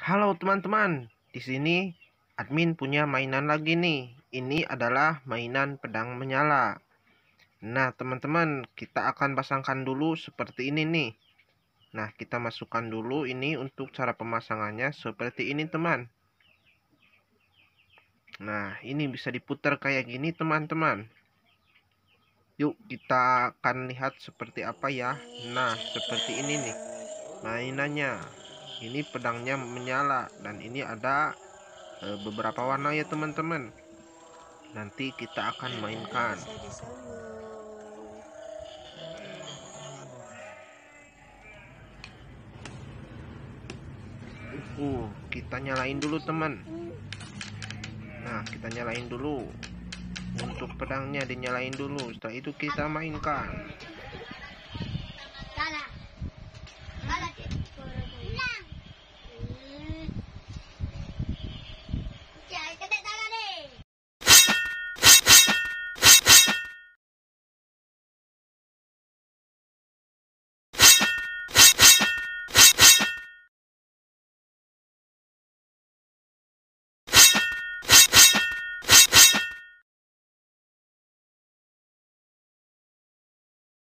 Halo teman-teman, di sini admin punya mainan lagi nih. Ini adalah mainan pedang menyala. Nah, teman-teman, kita akan pasangkan dulu seperti ini nih. Nah, kita masukkan dulu ini untuk cara pemasangannya seperti ini, teman. Nah, ini bisa diputar kayak gini, teman-teman. Yuk, kita akan lihat seperti apa ya. Nah, seperti ini nih mainannya ini pedangnya menyala dan ini ada e, beberapa warna ya teman-teman nanti kita akan mainkan uh kita nyalain dulu teman nah kita nyalain dulu untuk pedangnya dinyalain dulu setelah itu kita mainkan